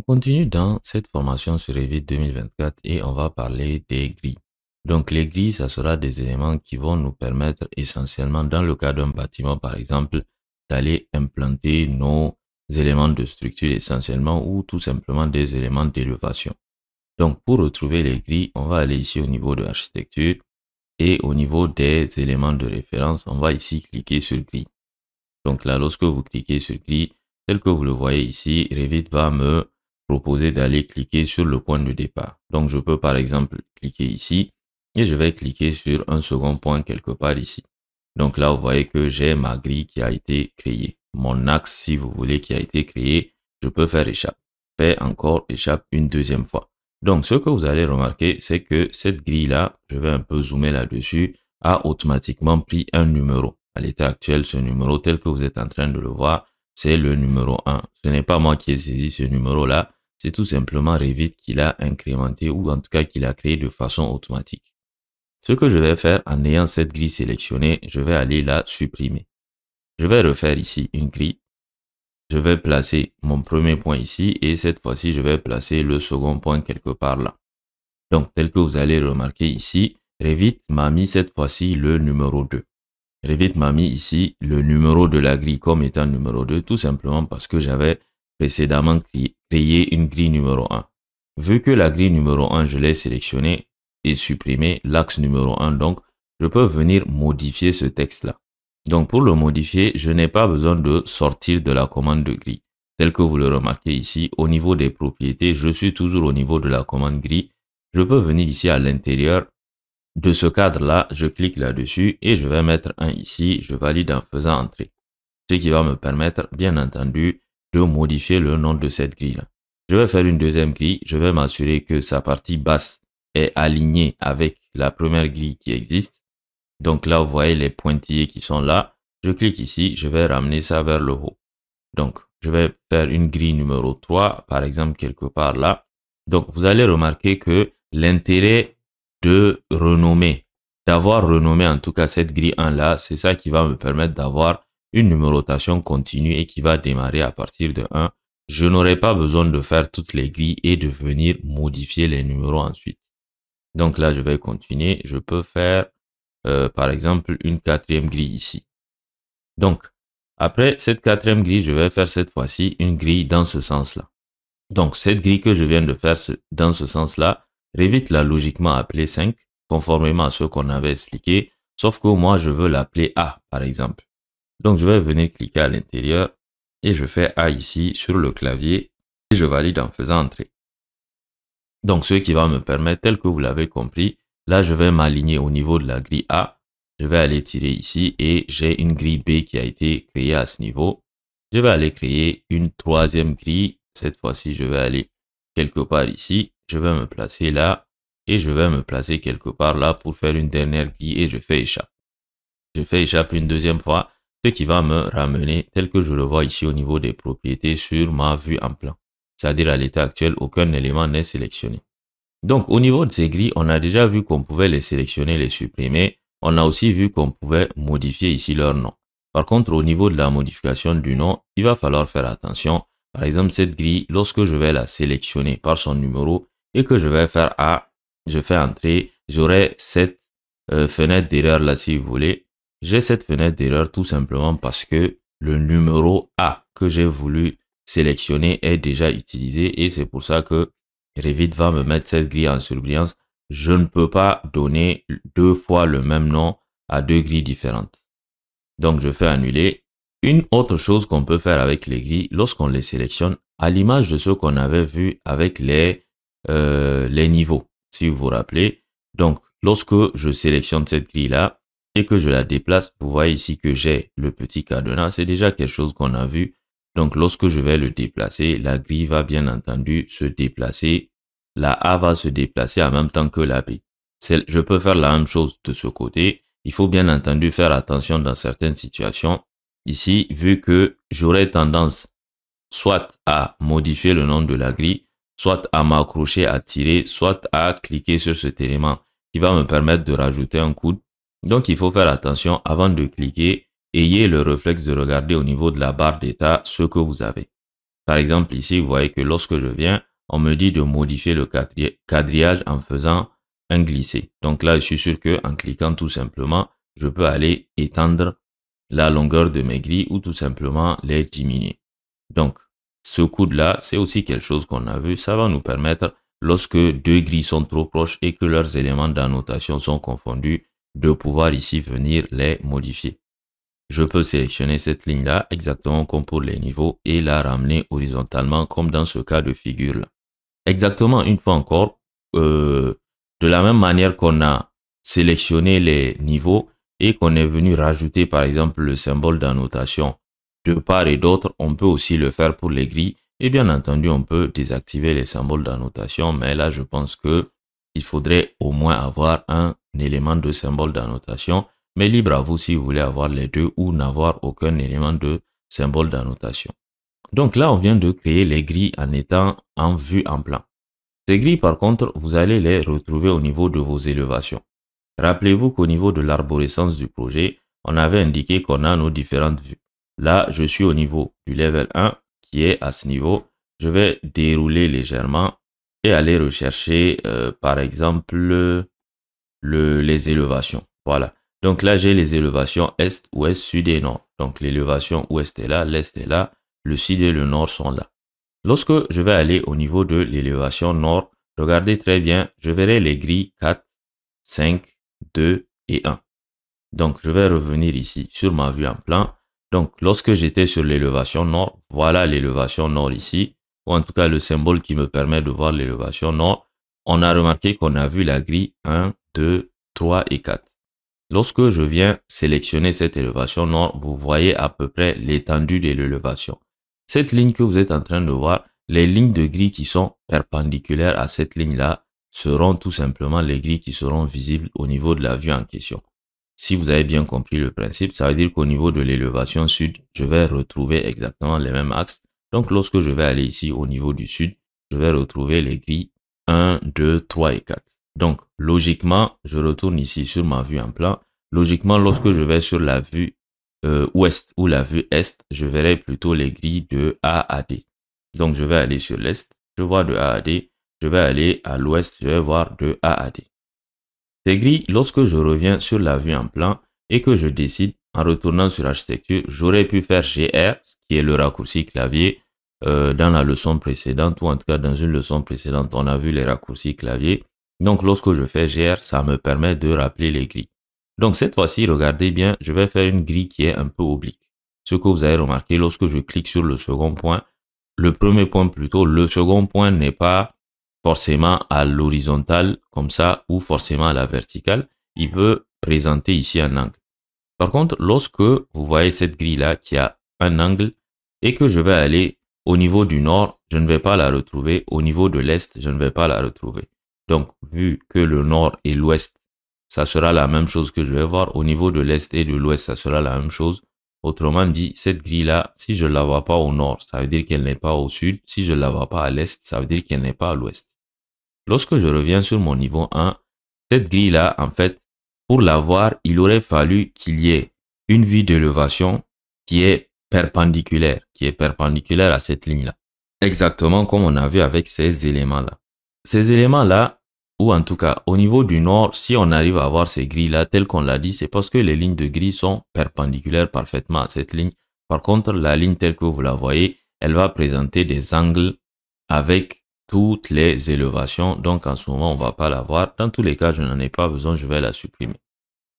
On continue dans cette formation sur Revit 2024 et on va parler des grilles. Donc les grilles, ça sera des éléments qui vont nous permettre essentiellement dans le cas d'un bâtiment par exemple d'aller implanter nos éléments de structure essentiellement ou tout simplement des éléments d'élevation. Donc pour retrouver les grilles, on va aller ici au niveau de l'architecture et au niveau des éléments de référence, on va ici cliquer sur grille. Donc là, lorsque vous cliquez sur grille, tel que vous le voyez ici, Revit va me proposer d'aller cliquer sur le point de départ. Donc je peux par exemple cliquer ici et je vais cliquer sur un second point quelque part ici. Donc là, vous voyez que j'ai ma grille qui a été créée. Mon axe, si vous voulez, qui a été créé, je peux faire échappe. Fais encore échappe une deuxième fois. Donc ce que vous allez remarquer, c'est que cette grille-là, je vais un peu zoomer là-dessus, a automatiquement pris un numéro. À l'état actuel, ce numéro tel que vous êtes en train de le voir, c'est le numéro 1. Ce n'est pas moi qui ai saisi ce numéro-là, c'est tout simplement Revit qu'il a incrémenté ou en tout cas qu'il a créé de façon automatique. Ce que je vais faire en ayant cette grille sélectionnée, je vais aller la supprimer. Je vais refaire ici une grille. Je vais placer mon premier point ici et cette fois-ci, je vais placer le second point quelque part là. Donc, tel que vous allez remarquer ici, Revit m'a mis cette fois-ci le numéro 2. Revit m'a mis ici le numéro de la grille comme étant numéro 2, tout simplement parce que j'avais précédemment créé une grille numéro 1. Vu que la grille numéro 1, je l'ai sélectionnée et supprimée, l'axe numéro 1, donc, je peux venir modifier ce texte-là. Donc, pour le modifier, je n'ai pas besoin de sortir de la commande de grille. Tel que vous le remarquez ici, au niveau des propriétés, je suis toujours au niveau de la commande grille. Je peux venir ici à l'intérieur de ce cadre-là, je clique là-dessus et je vais mettre un ici, je valide en faisant entrer. Ce qui va me permettre, bien entendu, de modifier le nom de cette grille. Je vais faire une deuxième grille. Je vais m'assurer que sa partie basse est alignée avec la première grille qui existe. Donc là, vous voyez les pointillés qui sont là. Je clique ici, je vais ramener ça vers le haut. Donc, je vais faire une grille numéro 3, par exemple, quelque part là. Donc, vous allez remarquer que l'intérêt de renommer, d'avoir renommé en tout cas cette grille 1 là, c'est ça qui va me permettre d'avoir une numérotation continue et qui va démarrer à partir de 1, je n'aurai pas besoin de faire toutes les grilles et de venir modifier les numéros ensuite. Donc là, je vais continuer. Je peux faire, euh, par exemple, une quatrième grille ici. Donc, après cette quatrième grille, je vais faire cette fois-ci une grille dans ce sens-là. Donc, cette grille que je viens de faire dans ce sens-là, révite-la logiquement appelée 5, conformément à ce qu'on avait expliqué, sauf que moi, je veux l'appeler A, par exemple. Donc je vais venir cliquer à l'intérieur et je fais A ici sur le clavier et je valide en faisant entrer. Donc ce qui va me permettre, tel que vous l'avez compris, là je vais m'aligner au niveau de la grille A. Je vais aller tirer ici et j'ai une grille B qui a été créée à ce niveau. Je vais aller créer une troisième grille. Cette fois-ci, je vais aller quelque part ici. Je vais me placer là et je vais me placer quelque part là pour faire une dernière grille et je fais échappe. Je fais échappe une deuxième fois ce qui va me ramener tel que je le vois ici au niveau des propriétés sur ma vue en plan. C'est-à-dire à, l'état actuel, aucun élément n'est sélectionné. Donc au niveau de ces grilles, on a déjà vu qu'on pouvait les sélectionner, les supprimer. On a aussi vu qu'on pouvait modifier ici leur nom. Par contre, au niveau de la modification du nom, il va falloir faire attention. Par exemple, cette grille, lorsque je vais la sélectionner par son numéro et que je vais faire A, je fais entrer, j'aurai cette euh, fenêtre d'erreur là si vous voulez j'ai cette fenêtre d'erreur tout simplement parce que le numéro A que j'ai voulu sélectionner est déjà utilisé et c'est pour ça que Revit va me mettre cette grille en surbrillance. Je ne peux pas donner deux fois le même nom à deux grilles différentes. Donc je fais annuler. Une autre chose qu'on peut faire avec les grilles lorsqu'on les sélectionne, à l'image de ce qu'on avait vu avec les, euh, les niveaux, si vous vous rappelez. Donc lorsque je sélectionne cette grille là, et que je la déplace, vous voyez ici que j'ai le petit cadenas, c'est déjà quelque chose qu'on a vu. Donc lorsque je vais le déplacer, la grille va bien entendu se déplacer, la A va se déplacer en même temps que la B. Je peux faire la même chose de ce côté. Il faut bien entendu faire attention dans certaines situations. Ici, vu que j'aurais tendance soit à modifier le nom de la grille, soit à m'accrocher à tirer, soit à cliquer sur cet élément qui va me permettre de rajouter un coude donc il faut faire attention avant de cliquer, ayez le réflexe de regarder au niveau de la barre d'état ce que vous avez. Par exemple ici, vous voyez que lorsque je viens, on me dit de modifier le quadrillage en faisant un glisser. Donc là, je suis sûr que en cliquant tout simplement, je peux aller étendre la longueur de mes grilles ou tout simplement les diminuer. Donc, ce coude-là, c'est aussi quelque chose qu'on a vu. Ça va nous permettre, lorsque deux grilles sont trop proches et que leurs éléments d'annotation sont confondus, de pouvoir ici venir les modifier. Je peux sélectionner cette ligne-là exactement comme pour les niveaux et la ramener horizontalement comme dans ce cas de figure-là. Exactement une fois encore, euh, de la même manière qu'on a sélectionné les niveaux et qu'on est venu rajouter par exemple le symbole d'annotation de part et d'autre, on peut aussi le faire pour les grilles et bien entendu on peut désactiver les symboles d'annotation mais là je pense que il faudrait au moins avoir un élément de symbole d'annotation, mais libre à vous si vous voulez avoir les deux ou n'avoir aucun élément de symbole d'annotation. Donc là, on vient de créer les grilles en étant en vue en plan. Ces grilles, par contre, vous allez les retrouver au niveau de vos élévations. Rappelez-vous qu'au niveau de l'arborescence du projet, on avait indiqué qu'on a nos différentes vues. Là, je suis au niveau du level 1 qui est à ce niveau. Je vais dérouler légèrement et aller rechercher, euh, par exemple, le, les élevations. Voilà. Donc là, j'ai les élevations est, ouest, sud et nord. Donc l'élévation ouest est là, l'est est là, le sud et le nord sont là. Lorsque je vais aller au niveau de l'élévation nord, regardez très bien, je verrai les grilles 4, 5, 2 et 1. Donc je vais revenir ici sur ma vue en plan. Donc lorsque j'étais sur l'élévation nord, voilà l'élévation nord ici ou en tout cas le symbole qui me permet de voir l'élévation. nord, on a remarqué qu'on a vu la grille 1, 2, 3 et 4. Lorsque je viens sélectionner cette élévation, nord, vous voyez à peu près l'étendue de l'élévation. Cette ligne que vous êtes en train de voir, les lignes de grille qui sont perpendiculaires à cette ligne-là seront tout simplement les grilles qui seront visibles au niveau de la vue en question. Si vous avez bien compris le principe, ça veut dire qu'au niveau de l'élévation sud, je vais retrouver exactement les mêmes axes donc lorsque je vais aller ici au niveau du sud, je vais retrouver les grilles 1, 2, 3 et 4. Donc logiquement, je retourne ici sur ma vue en plan. Logiquement, lorsque je vais sur la vue euh, ouest ou la vue est, je verrai plutôt les grilles de A à D. Donc je vais aller sur l'est, je vois de A à D. Je vais aller à l'ouest, je vais voir de A à D. Ces grilles, lorsque je reviens sur la vue en plan et que je décide en retournant sur architecture, j'aurais pu faire GR, qui est le raccourci clavier, euh, dans la leçon précédente, ou en tout cas dans une leçon précédente, on a vu les raccourcis clavier. Donc lorsque je fais GR, ça me permet de rappeler les grilles. Donc cette fois-ci, regardez bien, je vais faire une grille qui est un peu oblique. Ce que vous avez remarqué, lorsque je clique sur le second point, le premier point plutôt, le second point n'est pas forcément à l'horizontale comme ça ou forcément à la verticale. Il peut présenter ici un angle. Par contre, lorsque vous voyez cette grille-là qui a un angle et que je vais aller au niveau du nord, je ne vais pas la retrouver. Au niveau de l'est, je ne vais pas la retrouver. Donc, vu que le nord et l'ouest, ça sera la même chose que je vais voir. Au niveau de l'est et de l'ouest, ça sera la même chose. Autrement dit, cette grille-là, si je ne la vois pas au nord, ça veut dire qu'elle n'est pas au sud. Si je ne la vois pas à l'est, ça veut dire qu'elle n'est pas à l'ouest. Lorsque je reviens sur mon niveau 1, cette grille-là, en fait, pour l'avoir, il aurait fallu qu'il y ait une vue d'élévation qui est perpendiculaire, qui est perpendiculaire à cette ligne-là. Exactement comme on a vu avec ces éléments-là. Ces éléments-là, ou en tout cas au niveau du nord, si on arrive à voir ces grilles-là, tel qu'on l'a dit, c'est parce que les lignes de gris sont perpendiculaires parfaitement à cette ligne. Par contre, la ligne telle que vous la voyez, elle va présenter des angles avec toutes les élévations. Donc en ce moment, on va pas l'avoir. Dans tous les cas, je n'en ai pas besoin, je vais la supprimer.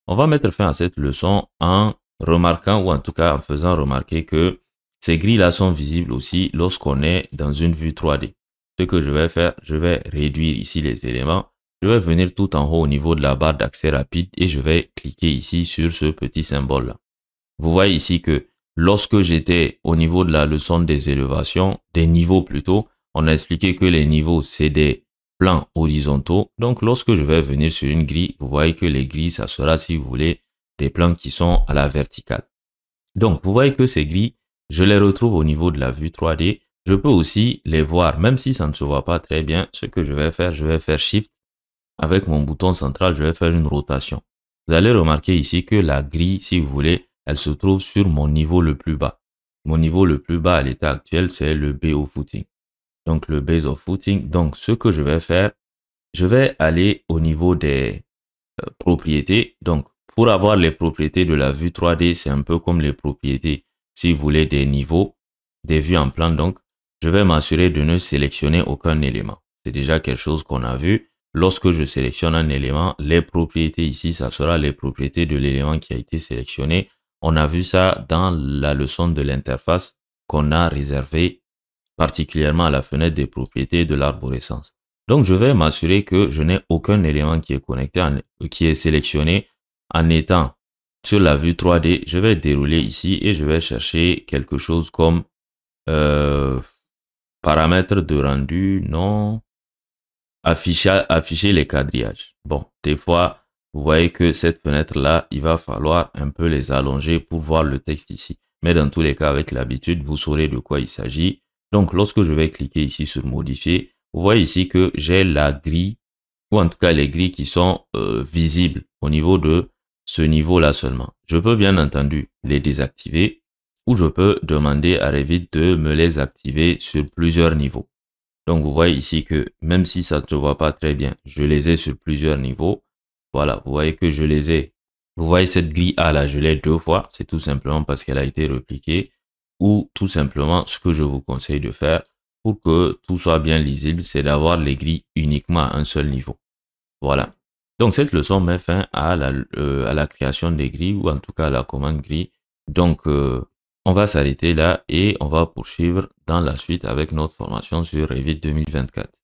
On va mettre fin à cette leçon en remarquant ou en tout cas en faisant remarquer que ces grilles-là sont visibles aussi lorsqu'on est dans une vue 3D. Ce que je vais faire, je vais réduire ici les éléments. Je vais venir tout en haut au niveau de la barre d'accès rapide et je vais cliquer ici sur ce petit symbole-là. Vous voyez ici que lorsque j'étais au niveau de la leçon des élévations, des niveaux plutôt, on a expliqué que les niveaux, c'est des plans horizontaux. Donc, lorsque je vais venir sur une grille, vous voyez que les grilles, ça sera, si vous voulez, des plans qui sont à la verticale. Donc, vous voyez que ces grilles, je les retrouve au niveau de la vue 3D. Je peux aussi les voir, même si ça ne se voit pas très bien. Ce que je vais faire, je vais faire Shift. Avec mon bouton central, je vais faire une rotation. Vous allez remarquer ici que la grille, si vous voulez, elle se trouve sur mon niveau le plus bas. Mon niveau le plus bas à l'état actuel, c'est le BO footing donc le base of footing. Donc, ce que je vais faire, je vais aller au niveau des euh, propriétés. Donc, pour avoir les propriétés de la vue 3D, c'est un peu comme les propriétés, si vous voulez, des niveaux, des vues en plan. Donc, je vais m'assurer de ne sélectionner aucun élément. C'est déjà quelque chose qu'on a vu. Lorsque je sélectionne un élément, les propriétés ici, ça sera les propriétés de l'élément qui a été sélectionné. On a vu ça dans la leçon de l'interface qu'on a réservée particulièrement à la fenêtre des propriétés de l'arborescence. Donc je vais m'assurer que je n'ai aucun élément qui est connecté, qui est sélectionné en étant sur la vue 3D. Je vais dérouler ici et je vais chercher quelque chose comme euh, paramètres de rendu, non, afficher, afficher les quadrillages. Bon, des fois, vous voyez que cette fenêtre-là, il va falloir un peu les allonger pour voir le texte ici. Mais dans tous les cas, avec l'habitude, vous saurez de quoi il s'agit. Donc, lorsque je vais cliquer ici sur modifier, vous voyez ici que j'ai la grille, ou en tout cas les grilles qui sont euh, visibles au niveau de ce niveau-là seulement. Je peux bien entendu les désactiver ou je peux demander à Revit de me les activer sur plusieurs niveaux. Donc vous voyez ici que même si ça ne se voit pas très bien, je les ai sur plusieurs niveaux. Voilà, vous voyez que je les ai. Vous voyez cette grille A là, je l'ai deux fois. C'est tout simplement parce qu'elle a été repliquée ou tout simplement ce que je vous conseille de faire pour que tout soit bien lisible, c'est d'avoir les grilles uniquement à un seul niveau. Voilà. Donc cette leçon met fin à la, euh, à la création des grilles ou en tout cas à la commande grille. Donc euh, on va s'arrêter là et on va poursuivre dans la suite avec notre formation sur Revit 2024.